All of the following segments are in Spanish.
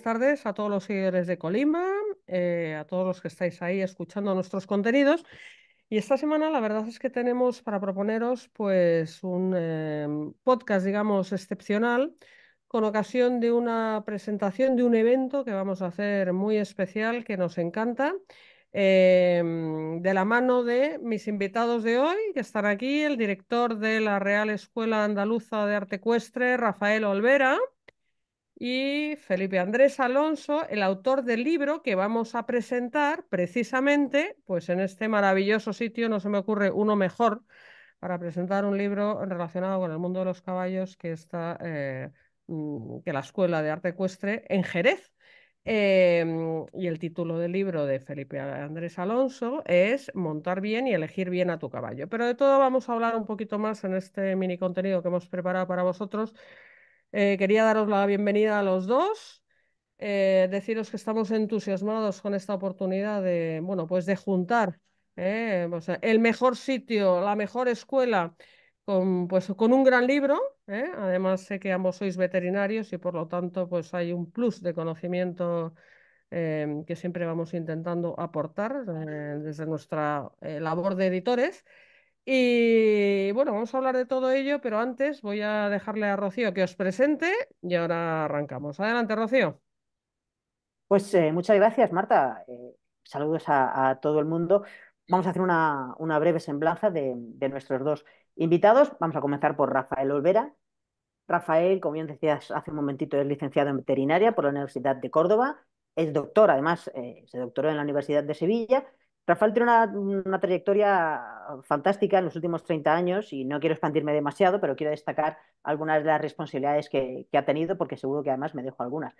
tardes a todos los seguidores de Colima, eh, a todos los que estáis ahí escuchando nuestros contenidos. Y esta semana la verdad es que tenemos para proponeros pues un em, podcast, digamos, excepcional con ocasión de una presentación de un evento que vamos a hacer muy especial, que nos encanta, em, de la mano de mis invitados de hoy, que están aquí, el director de la Real Escuela Andaluza de Arte Ecuestre, Rafael Olvera y Felipe Andrés Alonso, el autor del libro que vamos a presentar precisamente, pues en este maravilloso sitio, no se me ocurre uno mejor, para presentar un libro relacionado con el mundo de los caballos que está eh, mm, que la Escuela de Arte Ecuestre en Jerez. Em, y el título del libro de Felipe Andrés Alonso es Montar bien y elegir bien a tu caballo. Pero de todo vamos a hablar un poquito más en este mini contenido que hemos preparado para vosotros eh, quería daros la bienvenida a los dos. Eh, deciros que estamos entusiasmados con esta oportunidad de, pues de juntar eh, el mejor sitio, la mejor escuela con, pues, con un gran libro. Además, sé que ambos sois veterinarios y por lo tanto pues, hay un plus de conocimiento que siempre vamos intentando aportar desde nuestra labor de editores. Y bueno, vamos a hablar de todo ello, pero antes voy a dejarle a Rocío que os presente y ahora arrancamos. Adelante, Rocío. Pues eh, muchas gracias, Marta. Eh, saludos a, todo el mundo. Vamos a hacer una, breve semblanza de, nuestros dos invitados. Vamos a comenzar por Rafael Olvera. Rafael, como bien decías hace un momentito, es licenciado en veterinaria por la Universidad de Córdoba. Es doctor, además, eh, se doctoró en la Universidad de Sevilla Rafael tiene una, trayectoria fantástica en los últimos 30 años y no quiero expandirme demasiado, pero quiero destacar algunas de las responsabilidades que, ha tenido, porque seguro que además me dejo algunas.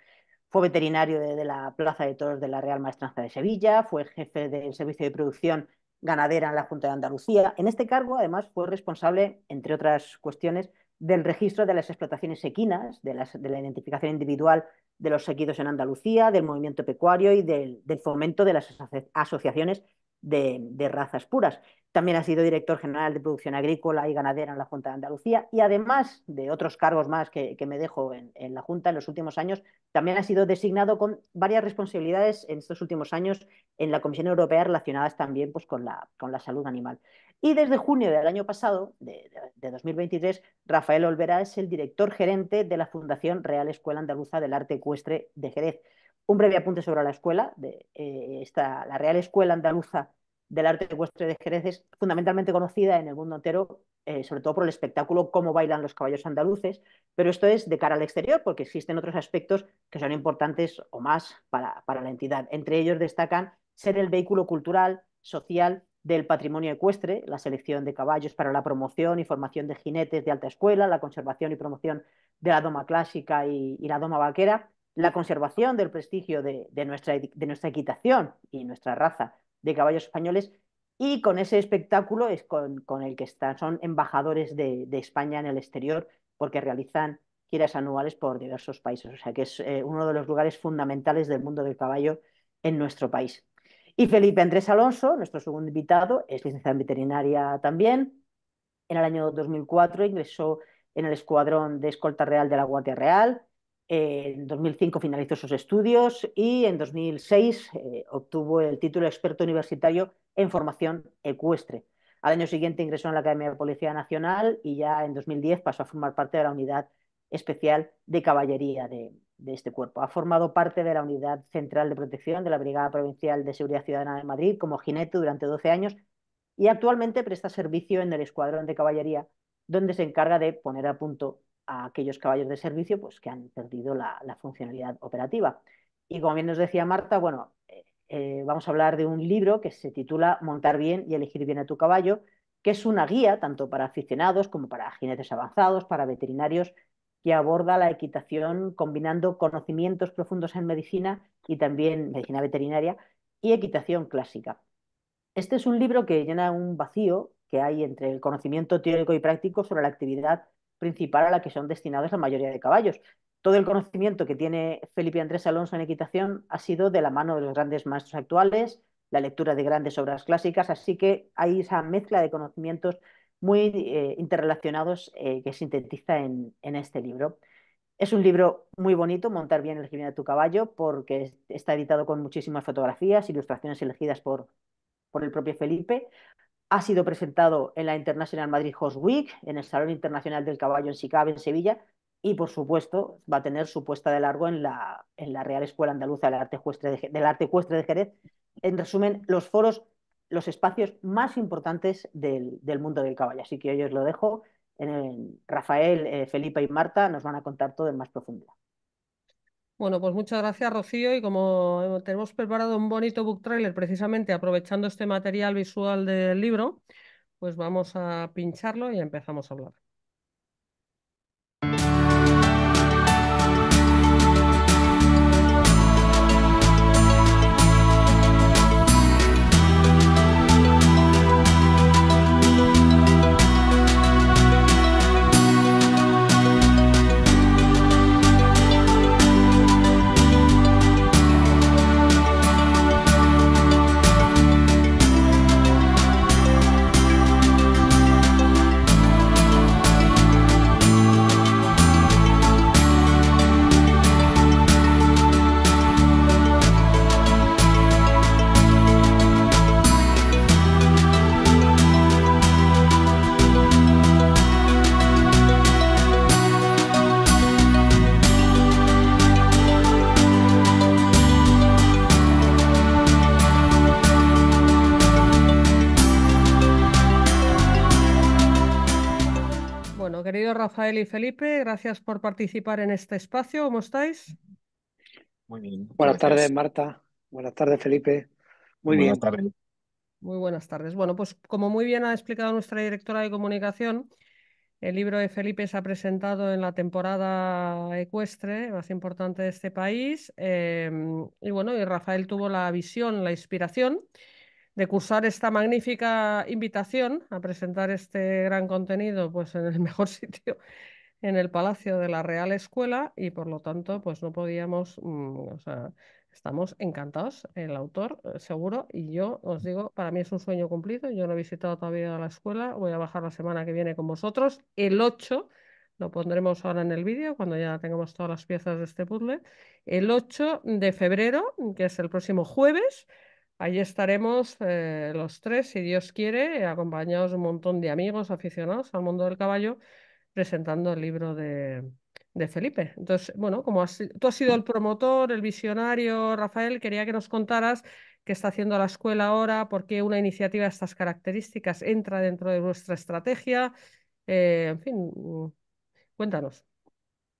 Fue veterinario de, la Plaza de Toros de la Real Maestranza de Sevilla, fue jefe del Servicio de Producción Ganadera en la Junta de Andalucía. En este cargo, además, fue responsable, entre otras cuestiones, del registro de las explotaciones equinas, de, la identificación individual de los seguidos en Andalucía, del movimiento pecuario y del, fomento de las asociaciones de, razas puras. También ha sido director general de producción agrícola y ganadera en la Junta de Andalucía y además de otros cargos más que, me dejo en, la Junta en los últimos años, también ha sido designado con varias responsabilidades en estos últimos años en la Comisión Europea relacionadas también pues, con, la, con la salud animal. Y desde junio del año pasado, de, 2023, Rafael Olvera es el director gerente de la Fundación Real Escuela Andaluza del Arte Ecuestre de Jerez. Un breve apunte sobre la escuela. De, eh, la Real Escuela Andaluza del Arte Ecuestre de Jerez es fundamentalmente conocida en el mundo entero, eh, sobre todo por el espectáculo Cómo bailan los caballos andaluces, pero esto es de cara al exterior porque existen otros aspectos que son importantes o más para, para la entidad. Entre ellos destacan ser el vehículo cultural, social del patrimonio ecuestre, la selección de caballos para la promoción y formación de jinetes de alta escuela, la conservación y promoción de la doma clásica y, la doma vaquera, la conservación del prestigio de, nuestra, de nuestra equitación y nuestra raza de caballos españoles y con ese espectáculo es con, el que están, son embajadores de, España en el exterior porque realizan giras anuales por diversos países. O sea que es eh, uno de los lugares fundamentales del mundo del caballo en nuestro país. Y Felipe Andrés Alonso, nuestro segundo invitado, es licenciado en veterinaria también. En el año 2004 ingresó en el Escuadrón de Escolta Real de la Guardia Real. En 2005 finalizó sus estudios y en 2006 eh, obtuvo el título de experto universitario en formación ecuestre. Al año siguiente ingresó en la Academia de Policía Nacional y ya en 2010 pasó a formar parte de la Unidad Especial de Caballería de, de este cuerpo. Ha formado parte de la Unidad Central de Protección de la Brigada Provincial de Seguridad Ciudadana de Madrid como jinete durante 12 años y actualmente presta servicio en el Escuadrón de Caballería, donde se encarga de poner a punto a aquellos caballos de servicio pues, que han perdido la, funcionalidad operativa. Y como bien nos decía Marta, bueno, eh, eh, vamos a hablar de un libro que se titula Montar bien y elegir bien a tu caballo, que es una guía tanto para aficionados como para jinetes avanzados, para veterinarios que aborda la equitación combinando conocimientos profundos en medicina y también medicina veterinaria y equitación clásica. Este es un libro que llena un vacío que hay entre el conocimiento teórico y práctico sobre la actividad principal a la que son destinados la mayoría de caballos. Todo el conocimiento que tiene Felipe Andrés Alonso en equitación ha sido de la mano de los grandes maestros actuales, la lectura de grandes obras clásicas, así que hay esa mezcla de conocimientos muy eh, interrelacionados eh, que sintetiza en, en, este libro. Es un libro muy bonito, Montar bien el jinete de tu caballo, porque está editado con muchísimas fotografías, ilustraciones elegidas por, por el propio Felipe. Ha sido presentado en la International Madrid Horse Week, en el Salón Internacional del Caballo en Sicabe, en Sevilla, y por supuesto va a tener su puesta de largo en la, en la Real Escuela Andaluza del Arte, de, del Arte Ecuestre de Jerez. En resumen, los foros los espacios más importantes del, mundo del caballo. Así que hoy os lo dejo. En Rafael, eh, Felipe y Marta nos van a contar todo en más profundidad. Bueno, pues muchas gracias, Rocío. Y como tenemos preparado un bonito book trailer, precisamente aprovechando este material visual del libro, pues vamos a pincharlo y empezamos a hablar. Rafael y Felipe. Gracias por participar en este espacio. ¿Cómo estáis? Muy bien. Buenas tardes, Marta. Buenas tardes, Felipe. Muy bien. Muy buenas tardes. Bueno, pues como muy bien ha explicado nuestra directora de comunicación, el libro de Felipe se ha presentado en la temporada ecuestre más importante de este país. Eh, y bueno, y Rafael tuvo la visión, la inspiración de cursar esta magnífica invitación a presentar este gran contenido pues en el mejor sitio en el Palacio de la Real Escuela y por lo tanto pues no podíamos, mm, o sea, estamos encantados, el autor eh, seguro y yo os digo, para mí es un sueño cumplido, yo no he visitado todavía la escuela, voy a bajar la semana que viene con vosotros, el 8, lo pondremos ahora en el vídeo cuando ya tengamos todas las piezas de este puzzle, el 8 de febrero, que es el próximo jueves, Allí estaremos eh, los tres, si Dios quiere, acompañados de un montón de amigos aficionados al mundo del caballo, presentando el libro de, Felipe. Entonces, bueno, como has, tú has sido el promotor, el visionario, Rafael, quería que nos contaras qué está haciendo la escuela ahora, por qué una iniciativa de estas características entra dentro de nuestra estrategia. Eh, en fin, cuéntanos.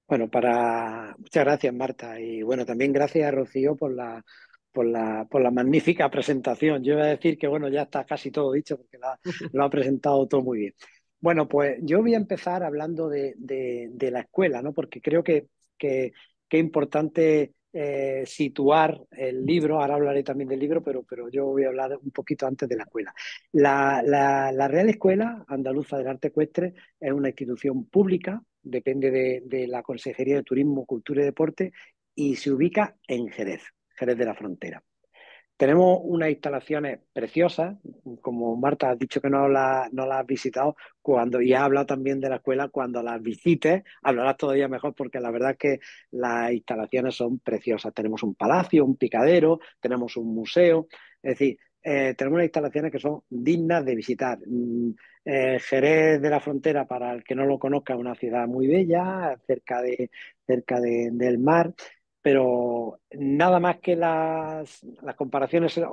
Bueno, para muchas gracias Marta y bueno, también gracias Rocío por la por la, por la magnífica presentación. Yo iba a decir que, bueno, ya está casi todo dicho porque lo ha presentado todo muy bien. Bueno, pues yo voy a empezar hablando de, la escuela, ¿no? Porque creo que, que, es importante eh, situar el libro, ahora hablaré también del libro, pero, pero yo voy a hablar un poquito antes de la escuela. La, Real Escuela Andaluza del Arte Ecuestre es una institución pública, depende de la Consejería de Turismo, Cultura y Deporte y se ubica en Jerez. Jerez de la Frontera. Tenemos unas instalaciones preciosas, como Marta has dicho que no las no has visitado cuando, y ha hablado también de la escuela, cuando las visites hablarás todavía mejor porque la verdad es que las instalaciones son preciosas. Tenemos un palacio, un picadero, tenemos un museo, es decir, eh, tenemos unas instalaciones que son dignas de visitar. Mm, eh, Jerez de la Frontera, para el que no lo conozca, es una ciudad muy bella, cerca, de, cerca del mar, pero nada más que las, comparaciones son,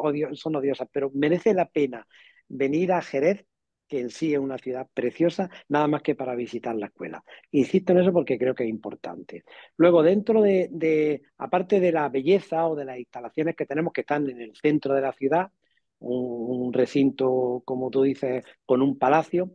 odiosas, pero merece la pena venir a Jerez, que en sí es una ciudad preciosa, nada más que para visitar la escuela. Insisto en eso porque creo que es importante. Luego, dentro de, aparte de la belleza o de las instalaciones que tenemos que están en el centro de la ciudad, un, recinto, como tú dices, con un palacio,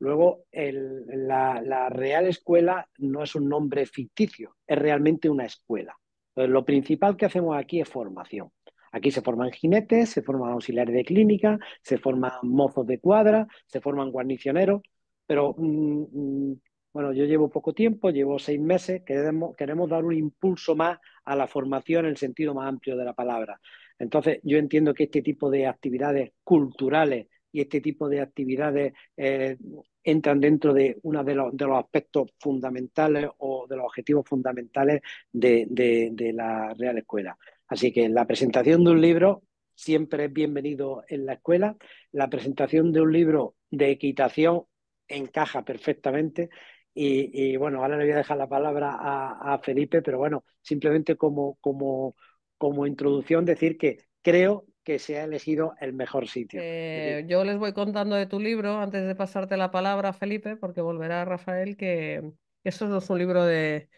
Luego, la, Real Escuela no es un nombre ficticio, es realmente una escuela lo principal que hacemos aquí es formación. Aquí se forman jinetes, se forman auxiliares de clínica, se forman mozos de cuadra, se forman guarnicioneros, pero mm, mm, bueno, yo llevo poco tiempo, llevo seis meses, queremos dar un impulso más a la formación en el sentido más amplio de la palabra. Entonces, yo entiendo que este tipo de actividades culturales y este tipo de actividades eh, entran dentro de uno de los, de los, aspectos fundamentales o de los objetivos fundamentales de, la Real Escuela. Así que la presentación de un libro siempre es bienvenido en la escuela. La presentación de un libro de equitación encaja perfectamente y, bueno, ahora le voy a dejar la palabra a, a Felipe, pero bueno, simplemente como, como, como, introducción decir que creo que se ha elegido el mejor sitio. Eh, yo les voy contando de tu libro antes de pasarte la palabra, Felipe, porque volverá Rafael, que eso no es un libro de,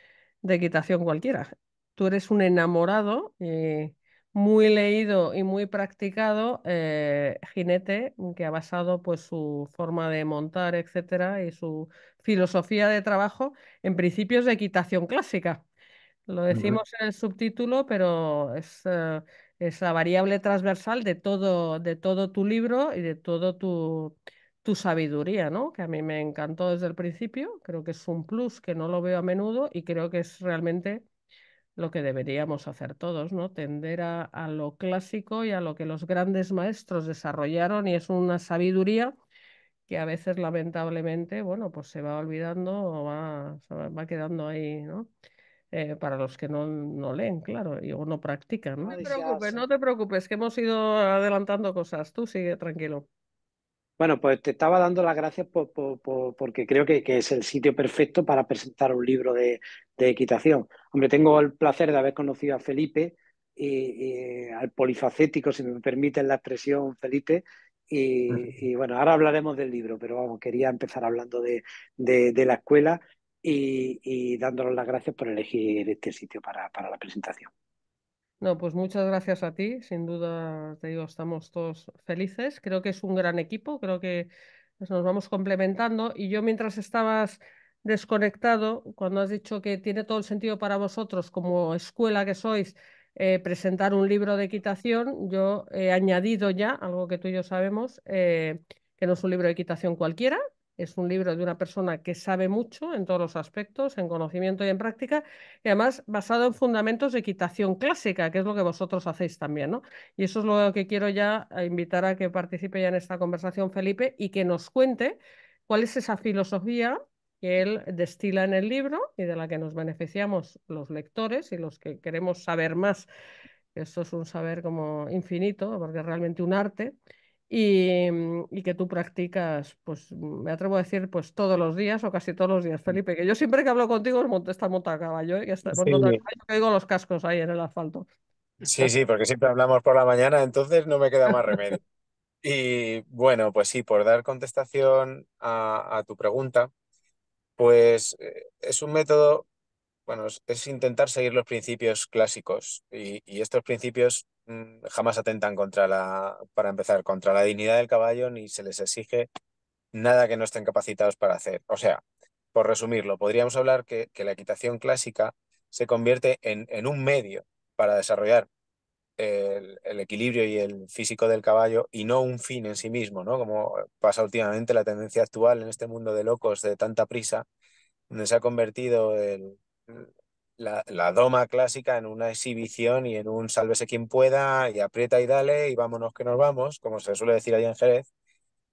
de equitación cualquiera. Tú eres un enamorado, eh, muy leído y muy practicado eh, jinete que ha basado pues, su forma de montar, etcétera, y su filosofía de trabajo en principios de equitación clásica. Lo decimos en el subtítulo, pero es, esa variable transversal de todo, de todo tu libro y de todo tu, tu sabiduría, ¿no? Que a mí me encantó desde el principio, creo que es un plus que no lo veo a menudo y creo que es realmente lo que deberíamos hacer todos, ¿no? Tender a, a lo clásico y a lo que los grandes maestros desarrollaron y es una sabiduría que a veces lamentablemente, bueno, pues se va olvidando o va, va quedando ahí, ¿no? Eh, para los que no, leen, claro, y, o no practican. No te preocupes, no te preocupes, que hemos ido adelantando cosas. Tú sigue tranquilo. Bueno, pues te estaba dando las gracias por, porque creo que, es el sitio perfecto para presentar un libro de, equitación. Hombre, tengo el placer de haber conocido a Felipe, y al polifacético, si me permiten la expresión, Felipe. Y, bueno, ahora hablaremos del libro, pero vamos, quería empezar hablando de la escuela y, dándoles las gracias por elegir este sitio para, para la presentación. No, pues muchas gracias a ti. Sin duda, te digo, estamos todos felices. Creo que es un gran equipo, creo que pues, nos vamos complementando. Y yo mientras estabas desconectado, cuando has dicho que tiene todo el sentido para vosotros como escuela que sois, eh, presentar un libro de equitación, yo he añadido ya algo que tú y yo sabemos, eh, que no es un libro de equitación cualquiera, es un libro de una persona que sabe mucho en todos los aspectos, en conocimiento y en práctica, y además basado en fundamentos de equitación clásica, que es lo que vosotros hacéis también, Y eso es lo que quiero ya invitar a que participe ya en esta conversación, Felipe, y que nos cuente cuál es esa filosofía que él destila en el libro y de la que nos beneficiamos los lectores y los que queremos saber más. Esto es un saber como infinito, porque es realmente un arte. Mm, y, que tú practicas, pues mm, me atrevo a decir, pues todos los días o casi todos los días, mm. Felipe, que yo siempre que hablo contigo es está monta a caballo, ¿eh? está sí. digo los cascos ahí en el asfalto. Sí, sí, porque siempre hablamos por la mañana, entonces no me queda más remedio. Y bueno, pues sí, por dar contestación a tu pregunta, pues eh, es un método bueno, es, intentar seguir los principios clásicos y, estos principios mm, jamás atentan contra la, para empezar, contra la dignidad del caballo ni se les exige nada que no estén capacitados para hacer. O sea, por resumirlo, podríamos hablar que, la equitación clásica se convierte en, en un medio para desarrollar el, el, equilibrio y el físico del caballo y no un fin en sí mismo, ¿no? Como pasa últimamente la tendencia actual en este mundo de locos de tanta prisa, donde se ha convertido el, la, la, doma clásica en una exhibición y en un sálvese quien pueda y aprieta y dale y vámonos que nos vamos, como se suele decir allá en Jerez,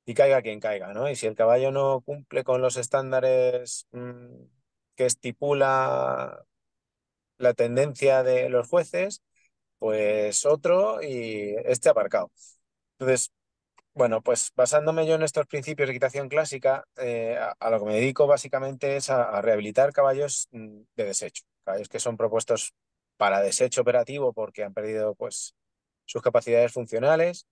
y caiga quien caiga, ¿no? Y si el caballo no cumple con los estándares mm, que estipula la tendencia de los jueces, pues otro y este aparcado. Entonces, bueno, pues basándome yo en estos principios de equitación clásica, eh, a, lo que me dedico básicamente es a, rehabilitar caballos mm, de desecho, caballos que son propuestos para desecho operativo porque han perdido pues, sus capacidades funcionales.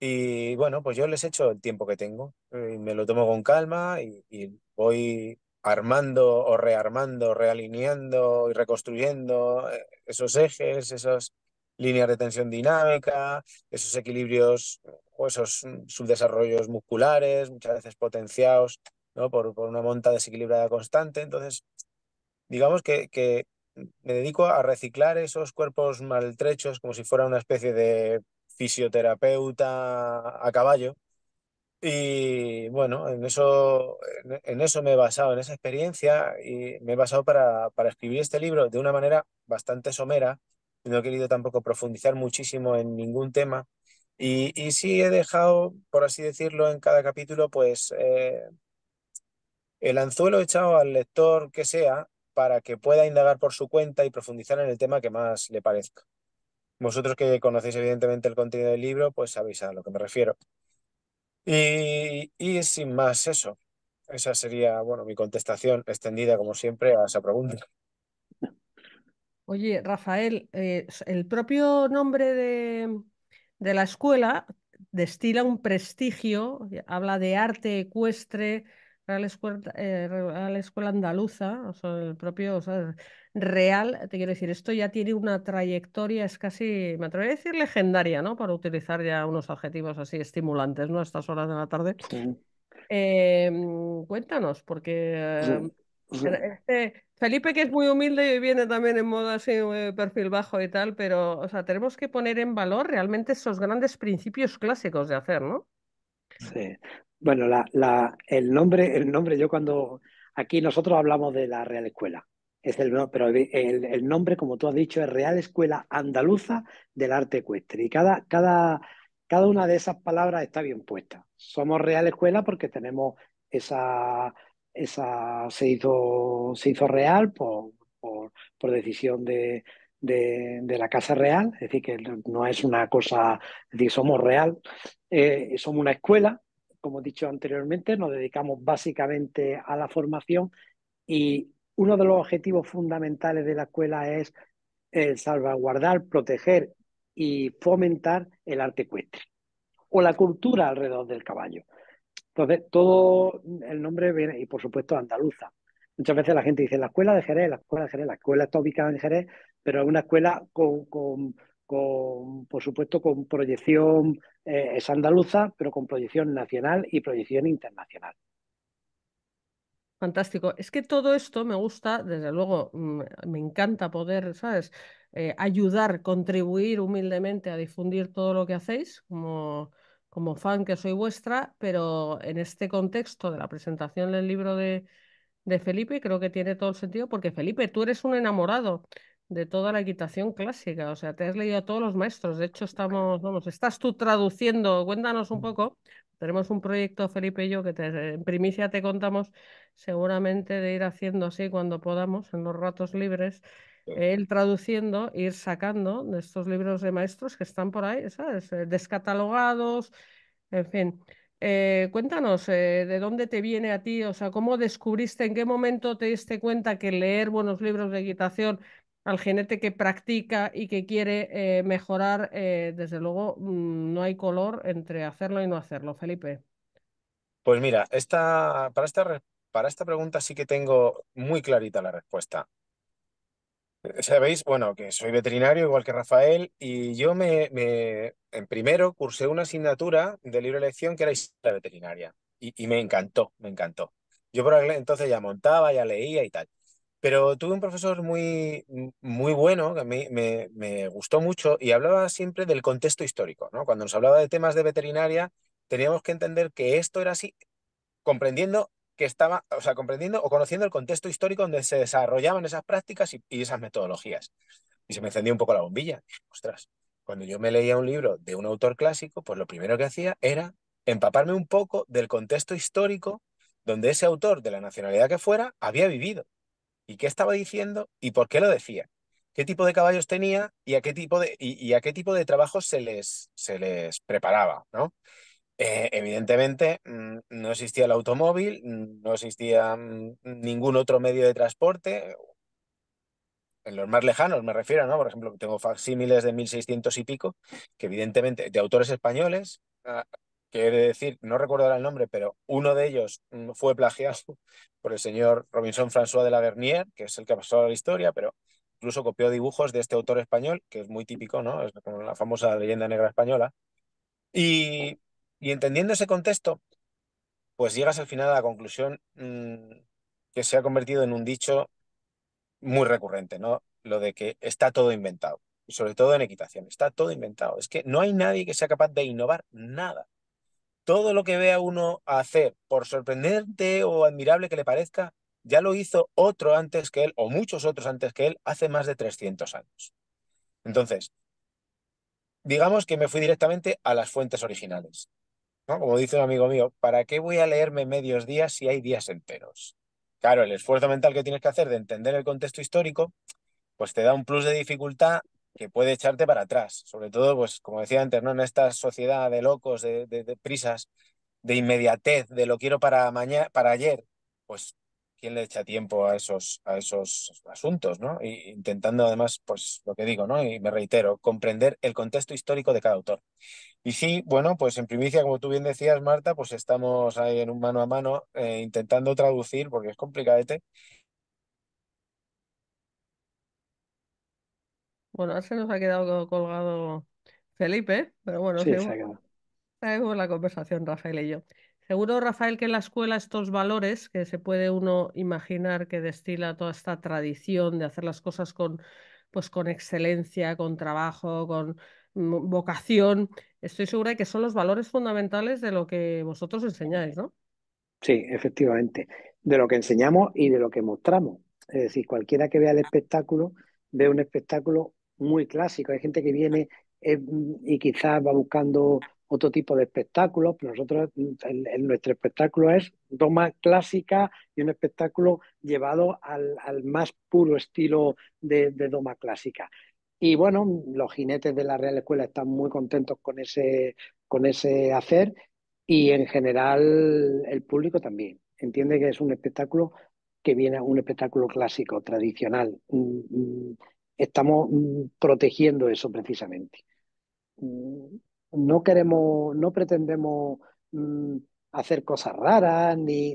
Y bueno, pues yo les echo el tiempo que tengo, eh, me lo tomo con calma y, y voy armando o rearmando, realineando y reconstruyendo eh, esos ejes, esas líneas de tensión dinámica, esos equilibrios esos mm, subdesarrollos musculares, muchas veces potenciados ¿no? por, por, una monta desequilibrada constante. Entonces, digamos que, que me dedico a reciclar esos cuerpos maltrechos como si fuera una especie de fisioterapeuta a caballo. Y bueno, en eso, en eso me he basado, en esa experiencia, y me he basado para, para escribir este libro de una manera bastante somera. No he querido tampoco profundizar muchísimo en ningún tema, y, sí he dejado, por así decirlo, en cada capítulo, pues eh, el anzuelo echado al lector que sea para que pueda indagar por su cuenta y profundizar en el tema que más le parezca. Vosotros que conocéis evidentemente el contenido del libro, pues sabéis a lo que me refiero. Y, sin más eso, esa sería, bueno, mi contestación extendida como siempre a esa pregunta. Oye, Rafael, eh, el propio nombre de, de la escuela destila un prestigio, habla de arte ecuestre, Real eh, Escuela, Andaluza, o el propio Real, te quiero decir, esto ya tiene una trayectoria, es casi, me atrevería a decir legendaria, ¿no? Para utilizar ya unos adjetivos así estimulantes, ¿no? A estas horas de la tarde. Em, cuéntanos, porque eh, este, Felipe, que es muy humilde y viene también en modo así, eh, perfil bajo y tal, pero o sea, tenemos que poner en valor realmente esos grandes principios clásicos de hacer, ¿no? Sí. Bueno, el nombre, el nombre, yo cuando aquí nosotros hablamos de la Real Escuela, es el, pero el, nombre, como tú has dicho, es Real Escuela Andaluza del Arte Ecuestre. Y cada, cada, cada una de esas palabras está bien puesta. Somos Real Escuela porque tenemos esa esa se hizo, real por, decisión de, la Casa Real, es decir, que no es una cosa, es somos real, eh, somos una escuela, como he dicho anteriormente, nos dedicamos básicamente a la formación y uno de los objetivos fundamentales de la escuela es salvaguardar, proteger y fomentar el arte ecuestre o la cultura alrededor del caballo. Entonces, todo el nombre viene, y por supuesto andaluza. Muchas veces la gente dice la escuela de Jerez, la escuela de Jerez, la escuela está ubicada en Jerez, pero es una escuela con, con, por supuesto, con proyección, eh, es andaluza, pero con proyección nacional y proyección internacional. Fantástico. Es que todo esto me gusta, desde luego, mm, me encanta poder, ¿sabes? Eh, ayudar, contribuir humildemente a difundir todo lo que hacéis, como como fan que soy vuestra, pero en este contexto de la presentación del libro de, de Felipe creo que tiene todo el sentido porque Felipe, tú eres un enamorado de toda la equitación clásica, o sea, te has leído a todos los maestros, de hecho estamos, vamos, estás tú traduciendo, cuéntanos un poco, tenemos un proyecto, Felipe y yo, que en primicia te contamos seguramente de ir haciendo así cuando podamos, en los ratos libres, él traduciendo, ir sacando de estos libros de maestros que están por ahí, ¿sabes? Eh, descatalogados, en fin. Eh, cuéntanos, eh, ¿de dónde te viene a ti? O sea, ¿cómo descubriste, en qué momento te diste cuenta que leer buenos libros de equitación al jinete que practica y que quiere mejorar, desde luego mm, no hay color entre hacerlo y no hacerlo, Felipe? Pues mira, esta, para, esta, para esta pregunta sí que tengo muy clarita la respuesta. Sabéis, bueno, que soy veterinario igual que Rafael y yo me, en primero cursé una asignatura de libre elección que era historia veterinaria y, me encantó, me encantó. Yo por aquel entonces ya montaba, ya leía y tal. Pero tuve un profesor muy, muy bueno, que a mí me, me gustó mucho y hablaba siempre del contexto histórico, ¿no? Cuando nos hablaba de temas de veterinaria, teníamos que entender que esto era así, comprendiendo que estaba, o sea, comprendiendo o conociendo el contexto histórico donde se desarrollaban esas prácticas y, esas metodologías. Y se me encendió un poco la bombilla. ostras, cuando yo me leía un libro de un autor clásico, pues lo primero que hacía era empaparme un poco del contexto histórico donde ese autor, de la nacionalidad que fuera, había vivido. ¿Y qué estaba diciendo y por qué lo decía? ¿Qué tipo de caballos tenía y a qué tipo de, y, a qué tipo de trabajos se les, se les preparaba? ¿no? Eh, evidentemente mm, no existía el automóvil, mm, no existía mm, ningún otro medio de transporte, en los más lejanos me refiero, ¿no? Por ejemplo, tengo facsímiles de 1600 y pico, que evidentemente, de autores españoles, ah, quiere decir, no recuerdo el nombre, pero uno de ellos fue plagiado por el señor Robinson François de la Vernier, que es el que ha pasado la historia, pero incluso copió dibujos de este autor español, que es muy típico, ¿no? Es como la famosa leyenda negra española. Y y entendiendo ese contexto, pues llegas al final a la conclusión mm, que se ha convertido en un dicho muy recurrente, ¿no? Lo de que está todo inventado, sobre todo en equitación, está todo inventado. Es que no hay nadie que sea capaz de innovar nada. Todo lo que vea uno hacer, por sorprendente o admirable que le parezca, ya lo hizo otro antes que él, o muchos otros antes que él, hace más de 300 años. Entonces, digamos que me fui directamente a las fuentes originales. Como dice un amigo mío, ¿para qué voy a leerme medios días si hay días enteros? Claro, el esfuerzo mental que tienes que hacer de entender el contexto histórico, pues te da un plus de dificultad que puede echarte para atrás. Sobre todo, pues como decía antes, ¿no? En esta sociedad de locos, de, prisas, de inmediatez, de lo quiero para mañana, para ayer, pues quién le echa tiempo a esos, a esos asuntos, ¿no? intentando además, pues lo que digo, ¿no? Y me reitero, comprender el contexto histórico de cada autor. Y sí, bueno, pues en primicia, como tú bien decías, Marta, pues estamos ahí en un mano a mano eh, intentando traducir, porque es complicadete. Bueno, se nos ha quedado colgado Felipe, pero bueno, seguimos la conversación, Rafael y yo. Seguro, Rafael, que en la escuela estos valores que se puede uno imaginar que destila toda esta tradición de hacer las cosas con, pues, con excelencia, con trabajo, con mm, vocación, estoy segura de que son los valores fundamentales de lo que vosotros enseñáis, ¿no? Sí, efectivamente, de lo que enseñamos y de lo que mostramos. Es decir, cualquiera que vea el espectáculo ve un espectáculo muy clásico. Hay gente que viene eh, y quizás va buscando otro tipo de espectáculos. Nosotros, nuestro espectáculo es doma clásica y un espectáculo llevado al, más puro estilo de, doma clásica. Y bueno, los jinetes de la Real Escuela están muy contentos con ese, con ese hacer y en general el público también. Entiende que es un espectáculo que viene a un espectáculo clásico, tradicional. Mm, mm, estamos mm, protegiendo eso precisamente no queremos, no pretendemos mm, hacer cosas raras ni,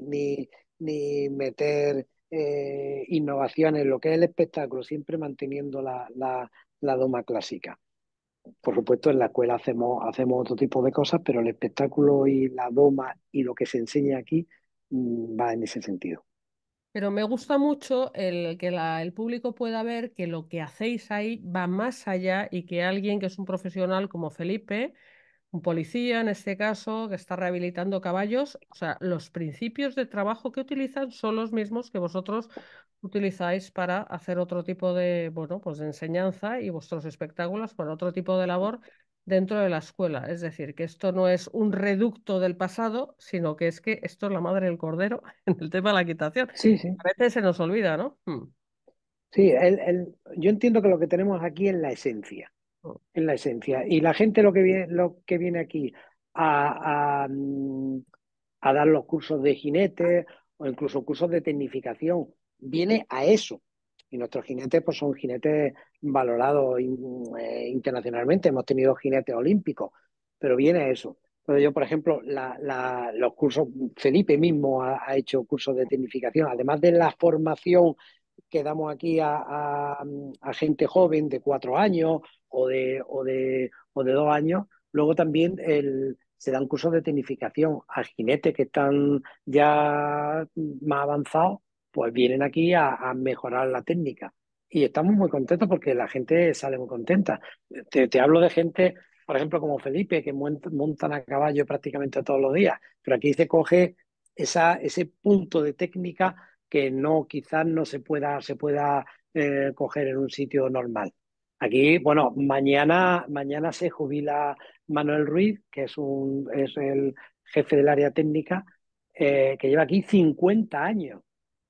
meter eh, innovaciones en lo que es el espectáculo, siempre manteniendo la, doma clásica. Por supuesto, en la escuela hacemos, hacemos otro tipo de cosas, pero el espectáculo y la doma y lo que se enseña aquí mm, va en ese sentido. Pero me gusta mucho el que el público pueda ver que lo que hacéis ahí va más allá y que alguien que es un profesional como Felipe, un policía en este caso, que está rehabilitando caballos, o sea, los principios de trabajo que utilizan son los mismos que vosotros utilizáis para hacer otro tipo de, bueno, pues de enseñanza y vuestros espectáculos para otro tipo de labor dentro de la escuela. Es decir, que esto no es un reducto del pasado, sino que es que esto es la madre del cordero en el tema de la quitación. Sí, A veces se nos olvida, ¿no? Mm. Sí, el, yo entiendo que lo que tenemos aquí es la esencia. Mm. la esencia. Y la gente lo que viene, lo que viene aquí a, a mm, dar los cursos de jinete o incluso cursos de tecnificación, viene a eso, y nuestros jinetes pues son jinetes valorados eh, internacionalmente, hemos tenido jinetes olímpicos, pero viene eso. Pero yo, por ejemplo, los cursos, Felipe mismo ha, hecho cursos de tecnificación, además de la formación que damos aquí a, gente joven de cuatro años o de, o de, dos años, luego también se dan cursos de tecnificación a jinetes que están ya más avanzados pues vienen aquí a, mejorar la técnica. Y estamos muy contentos porque la gente sale muy contenta. Te, hablo de gente, por ejemplo, como Felipe, que montan a caballo prácticamente todos los días, pero aquí se coge ese punto de técnica que no quizás no se pueda, se pueda eh, coger en un sitio normal. Aquí, bueno, mañana, mañana se jubila Manuel Ruiz, que es, un, el jefe del área técnica, eh, que lleva aquí 50 años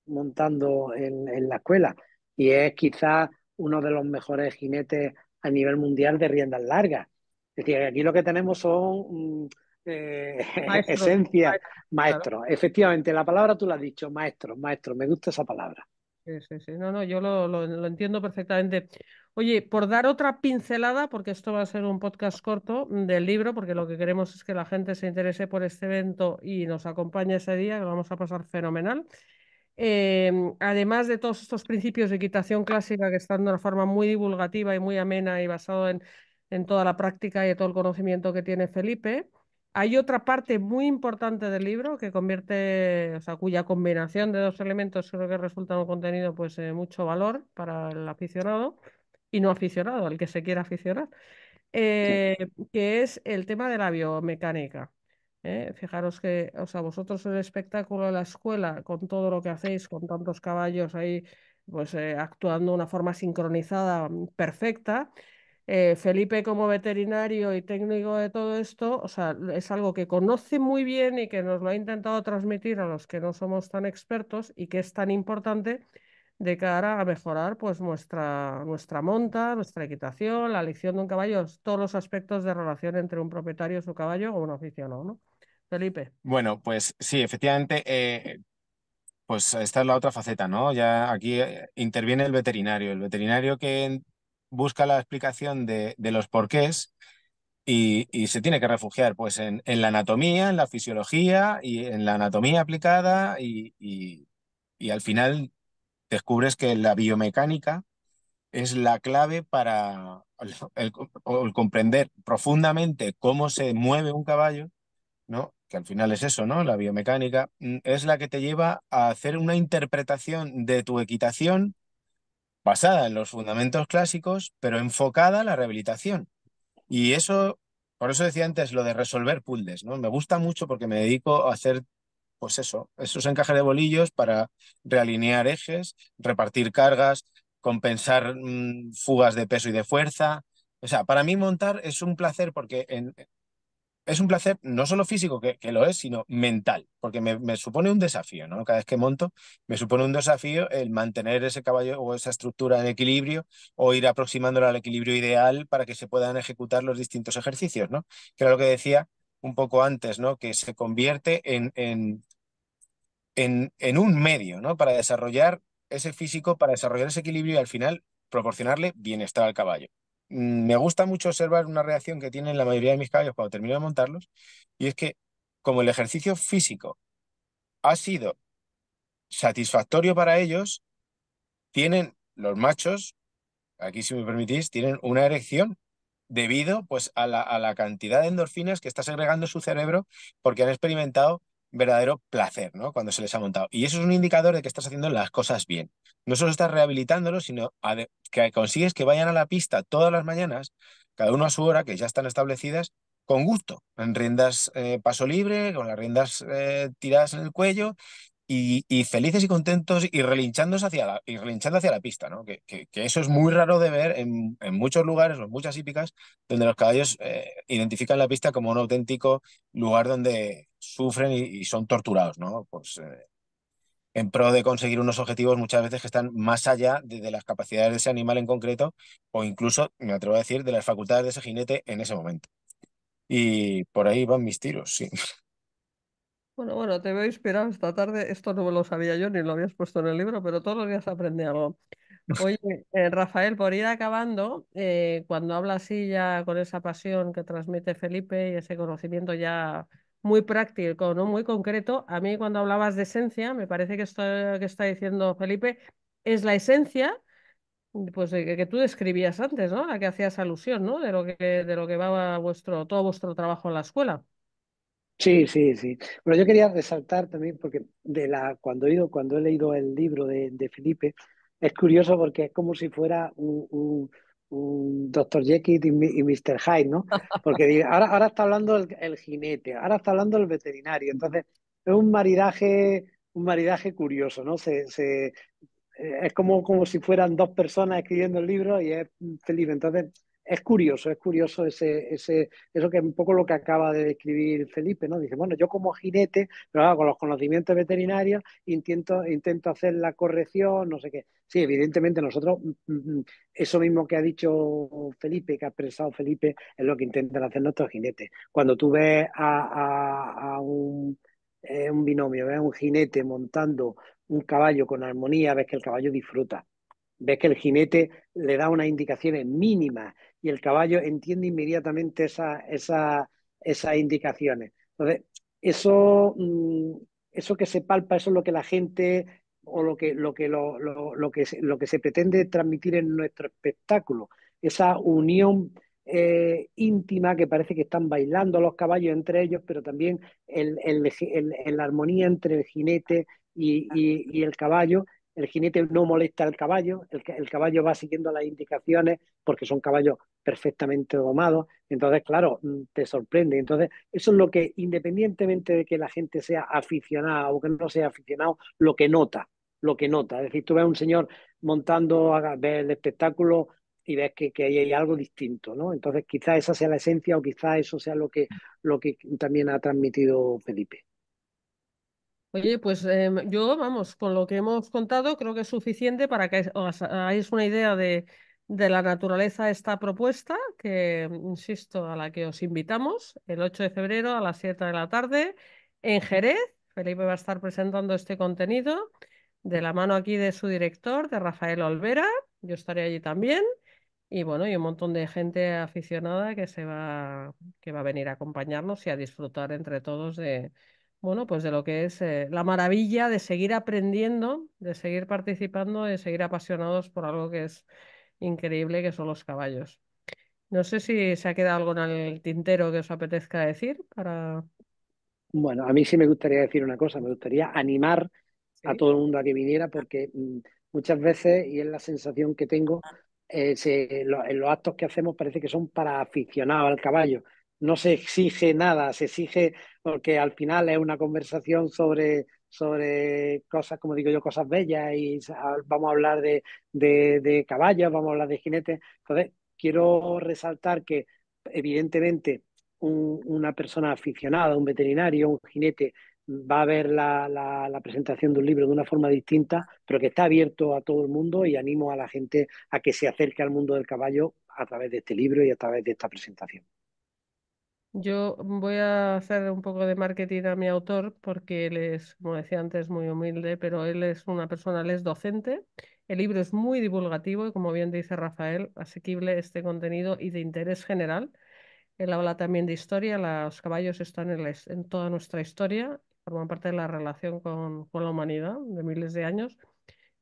montando en, la escuela y es quizás uno de los mejores jinetes a nivel mundial de riendas largas. Es decir, aquí lo que tenemos son mm, eh, esencia, maestro. Efectivamente, la palabra tú la has dicho, maestro, maestro, me gusta esa palabra. Sí, sí, sí. No, yo lo, entiendo perfectamente. Oye, por dar otra pincelada, porque esto va a ser un podcast corto mm, del libro, porque lo que queremos es que la gente se interese por este evento y nos acompañe ese día, que vamos a pasar fenomenal. Em, además de todos estos principios de equitación clásica que están de una forma muy divulgativa y muy amena y basado en, toda la práctica y todo el conocimiento que tiene Felipe, hay otra parte muy importante del libro que convierte, o sea, cuya combinación de dos elementos creo que resulta un contenido pues de mucho valor para el aficionado y no aficionado, al que se quiera aficionar, eh, que es el tema de la biomecánica. ¿eh? Fijaros que, o sea, vosotros el espectáculo de la escuela, con todo lo que hacéis, con tantos caballos ahí, pues eh, actuando de una forma sincronizada mm, perfecta. Eh, Felipe como veterinario y técnico de todo esto, o sea, es algo que conoce muy bien y que nos lo ha intentado transmitir a los que no somos tan expertos y que es tan importante de cara a mejorar pues nuestra, nuestra monta, nuestra equitación, la elección de un caballo, todos los aspectos de relación entre un propietario, y su caballo o un aficionado, ¿no? Felipe. Bueno, pues sí, efectivamente, eh, pues esta es la otra faceta, ¿no? Ya aquí eh, interviene el veterinario, el veterinario que busca la explicación de, los porqués y, se tiene que refugiar pues en, la anatomía, en la fisiología y en la anatomía aplicada y, al final descubres que la biomecánica es la clave para el comprender profundamente cómo se mueve un caballo ¿no? que al final es eso, ¿no? La biomecánica, mm, es la que te lleva a hacer una interpretación de tu equitación basada en los fundamentos clásicos, pero enfocada a la rehabilitación. Y eso, por eso decía antes lo de resolver puldes, ¿no? Me gusta mucho porque me dedico a hacer, pues eso, esos encajes de bolillos para realinear ejes, repartir cargas, compensar mm, fugas de peso y de fuerza. O sea, para mí montar es un placer porque en, es un placer no solo físico, que, lo es, sino mental, porque me, supone un desafío, ¿no? Cada vez que monto, me supone un desafío el mantener ese caballo o esa estructura en equilibrio o ir aproximándolo al equilibrio ideal para que se puedan ejecutar los distintos ejercicios, ¿no? Que era lo que decía un poco antes, ¿no? Que se convierte en, en, en, en un medio, ¿no? Para desarrollar ese físico, para desarrollar ese equilibrio y al final proporcionarle bienestar al caballo. Mm, me gusta mucho observar una reacción que tienen la mayoría de mis caballos cuando termino de montarlos, y es que como el ejercicio físico ha sido satisfactorio para ellos, tienen los machos, aquí si me permitís, tienen una erección debido pues, a, la, a la cantidad de endorfinas que está segregando su cerebro porque han experimentado verdadero placer, ¿no? Cuando se les ha montado. Y eso es un indicador de que estás haciendo las cosas bien. No solo estás rehabilitándolos sino que consigues que vayan a la pista todas las mañanas, cada uno a su hora, que ya están establecidas, con gusto, en riendas eh, paso libre, con las riendas eh, tiradas en el cuello y, felices y contentos y relinchándose hacia la, y relinchando hacia la pista, ¿no? Que, eso es muy raro de ver en, muchos lugares o en muchas hípicas donde los caballos eh, identifican la pista como un auténtico lugar donde sufren y, son torturados, ¿no? Pues eh, en pro de conseguir unos objetivos muchas veces que están más allá de las capacidades de ese animal en concreto o incluso, me atrevo a decir, de las facultades de ese jinete en ese momento. Y por ahí van mis tiros, sí. Bueno, bueno, te veo inspirado esta tarde. Esto no lo sabía yo ni lo habías puesto en el libro, pero todos los días aprendí algo. Oye, eh, Rafael, por ir acabando, eh, cuando habla así ya con esa pasión que transmite Felipe y ese conocimiento ya muy práctico, no muy concreto, a mí cuando hablabas de esencia, me parece que esto que está diciendo Felipe es la esencia pues eh, que, tú describías antes, ¿no? La que hacías alusión, ¿no? De lo que de lo que va vuestro todo vuestro trabajo en la escuela. Sí, sí, sí. Bueno, yo quería resaltar también, porque de la, cuando, he ido, cuando he leído el libro de, Felipe, es curioso porque es como si fuera un, un, Dr. Jekyll y, Mr. Hyde, ¿no? Porque ahora, ahora está hablando el, jinete, ahora está hablando el veterinario. Entonces, es un maridaje, un maridaje curioso, ¿no? Se, eh, es como, como si fueran dos personas escribiendo el libro y es mm, Felipe. Entonces, es curioso, es curioso ese, ese, eso que es un poco lo que acaba de describir Felipe, ¿no? Dice, bueno, yo como jinete, pero con los conocimientos veterinarios intento, intento hacer la corrección, no sé qué. Sí, evidentemente nosotros, mm, mm, mm, eso mismo que ha dicho Felipe, que ha expresado Felipe, es lo que intentan hacer nuestros jinetes. Cuando tú ves a, un, eh, un binomio, ves a un jinete montando un caballo con armonía, ves que el caballo disfruta Ves que el jinete le da unas indicaciones mínimas y el caballo entiende inmediatamente esa, esas indicaciones. Entonces, eso, mm, eso que se palpa, eso es lo que la gente o lo que, lo que, lo, que, lo que se pretende transmitir en nuestro espectáculo, esa unión eh, íntima que parece que están bailando los caballos entre ellos, pero también la el, armonía entre el jinete y, y el caballo el jinete no molesta al caballo, el, caballo va siguiendo las indicaciones porque son caballos perfectamente domados, entonces, claro, mm, te sorprende. Entonces, eso es lo que, independientemente de que la gente sea aficionada o que no sea aficionado, lo que nota, lo que nota. Es decir, tú ves a un señor montando, ves el espectáculo y ves que, hay, algo distinto, ¿no? Entonces, quizás esa sea la esencia o quizás eso sea lo que, lo que también ha transmitido Felipe. Oye, pues em, yo, vamos, con lo que hemos contado creo que es suficiente para que os hagáis una idea de, la naturaleza de esta propuesta, que, mm, insisto, a la que os invitamos el 8 de febrero a las 7 de la tarde en Jerez. Felipe va a estar presentando este contenido de la mano aquí de su director, de Rafael Olvera. Yo estaré allí también. Y bueno, y un montón de gente aficionada que se va, que va a venir a acompañarnos y a disfrutar entre todos de, bueno, pues de lo que es eh, la maravilla de seguir aprendiendo, de seguir participando, de seguir apasionados por algo que es increíble, que son los caballos. No sé si se ha quedado algo en el tintero que os apetezca decir para... Bueno, a mí sí me gustaría decir una cosa, me gustaría animar a todo el mundo a que viniera porque mm, muchas veces, y es la sensación que tengo, eh, en los actos que hacemos parece que son para aficionados al caballo no se exige nada, se exige porque al final es una conversación sobre, sobre cosas, como digo yo, cosas bellas y vamos a hablar de, de, caballos, vamos a hablar de jinetes. Entonces, quiero resaltar que evidentemente una persona aficionada, un veterinario, un jinete, va a ver la, la, la, presentación de un libro de una forma distinta, pero que está abierto a todo el mundo y animo a la gente a que se acerque al mundo del caballo a través de este libro y a través de esta presentación. Yo voy a hacer un poco de marketing a mi autor porque él es, como decía antes, muy humilde, pero él es una persona, él es docente. El libro es muy divulgativo y, como bien dice Rafael, asequible este contenido y de interés general. Él habla también de historia, los caballos están en, toda nuestra historia, forman parte de la relación con, la humanidad de miles de años.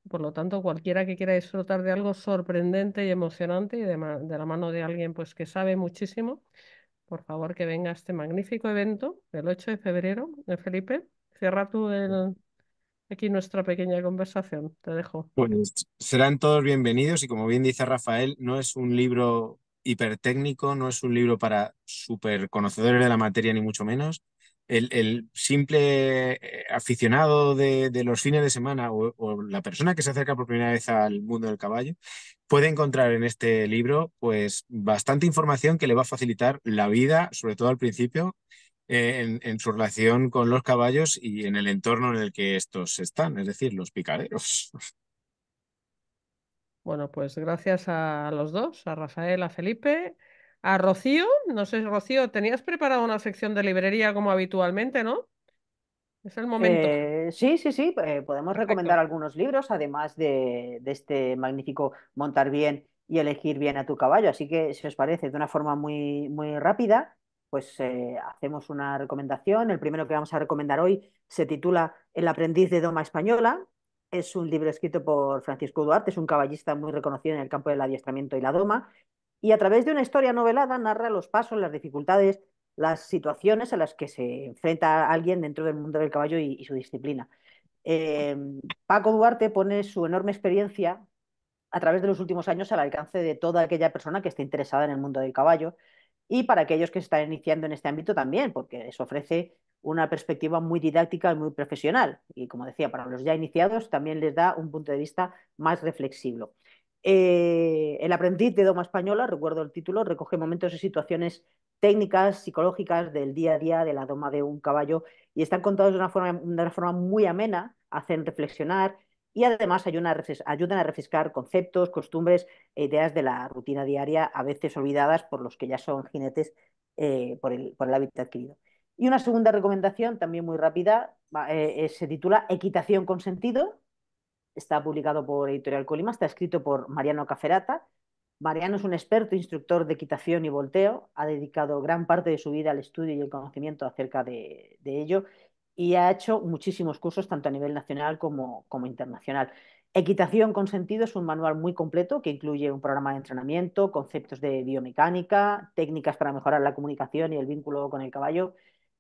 Por lo tanto, cualquiera que quiera disfrutar de algo sorprendente y emocionante y de, de, la mano de alguien pues, que sabe muchísimo, por favor, que venga este magnífico evento del 8 de febrero. ¿eh, Felipe, cierra tú aquí nuestra pequeña conversación. Te dejo. Pues serán todos bienvenidos y como bien dice Rafael, no es un libro hipertécnico, no es un libro para super conocedores de la materia ni mucho menos, el, simple eh, aficionado de, los fines de semana o, la persona que se acerca por primera vez al mundo del caballo puede encontrar en este libro pues bastante información que le va a facilitar la vida, sobre todo al principio, eh, en, en, su relación con los caballos y en el entorno en el que estos están, es decir, los picaderos. Bueno, pues gracias a los dos, a Rafael, a Felipe a Rocío. No sé, Rocío, tenías preparado una sección de librería como habitualmente, ¿no? Es el momento. Eh, sí, sí, sí. Eh, podemos recomendar algunos libros, además de, este magnífico Montar bien y elegir bien a tu caballo. Así que, si os parece, de una forma muy, muy rápida, pues eh, hacemos una recomendación. El primero que vamos a recomendar hoy se titula El aprendiz de Doma Española. Es un libro escrito por Francisco Duarte, es un caballista muy reconocido en el campo del adiestramiento y la doma, y a través de una historia novelada narra los pasos, las dificultades, las situaciones a las que se enfrenta alguien dentro del mundo del caballo y, su disciplina. Em, Paco Duarte pone su enorme experiencia a través de los últimos años al alcance de toda aquella persona que esté interesada en el mundo del caballo y para aquellos que se están iniciando en este ámbito también, porque eso ofrece una perspectiva muy didáctica y muy profesional. Y como decía, para los ya iniciados también les da un punto de vista más reflexivo. Eh, el aprendiz de Doma Española, recuerdo el título, recoge momentos y situaciones técnicas, psicológicas del día a día de la doma de un caballo y están contados de una forma, de una forma muy amena, hacen reflexionar y además ayudan a, ayudan a refrescar conceptos, costumbres e ideas de la rutina diaria, a veces olvidadas por los que ya son jinetes eh, por, el, por el hábito adquirido. Y una segunda recomendación, también muy rápida, eh, se titula Equitación con sentido, está publicado por Editorial Colima, está escrito por Mariano Caferata. Mariano es un experto instructor de equitación y volteo, ha dedicado gran parte de su vida al estudio y el conocimiento acerca de, ello y ha hecho muchísimos cursos tanto a nivel nacional como, como internacional. Equitación con sentido es un manual muy completo que incluye un programa de entrenamiento, conceptos de biomecánica, técnicas para mejorar la comunicación y el vínculo con el caballo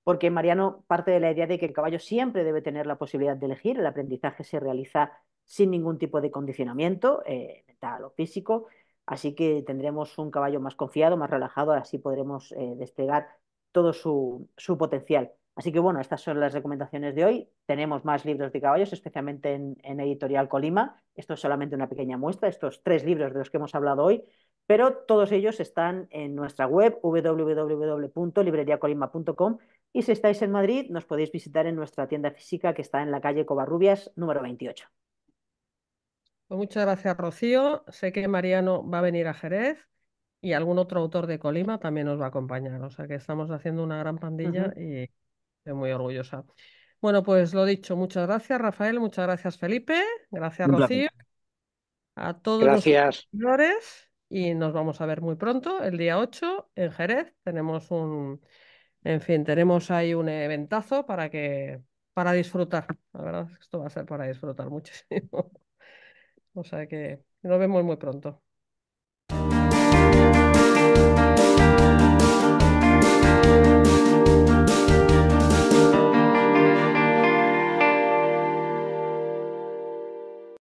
porque Mariano parte de la idea de que el caballo siempre debe tener la posibilidad de elegir, el aprendizaje se realiza sin ningún tipo de condicionamiento eh, mental o físico, así que tendremos un caballo más confiado, más relajado, así podremos eh, desplegar todo su, potencial. Así que bueno, estas son las recomendaciones de hoy. Tenemos más libros de caballos, especialmente en, en Editorial Colima. Esto es solamente una pequeña muestra, estos tres libros de los que hemos hablado hoy, pero todos ellos están en nuestra web www.libreriacolima.com y si estáis en Madrid, nos podéis visitar en nuestra tienda física que está en la calle Covarrubias, número 28. Pues muchas gracias, Rocío. Sé que Mariano va a venir a Jerez y algún otro autor de Colima también nos va a acompañar. O sea que estamos haciendo una gran pandilla y estoy muy orgullosa. Bueno, pues lo dicho, muchas gracias, Rafael, muchas gracias, Felipe, gracias, Rocío, a todos gracias. los seguidores y nos vamos a ver muy pronto, el día 8 en Jerez. Tenemos un, en fin, tenemos ahí un eventazo para que para disfrutar. La verdad, esto va a ser para disfrutar muchísimo. o sea que nos vemos muy pronto.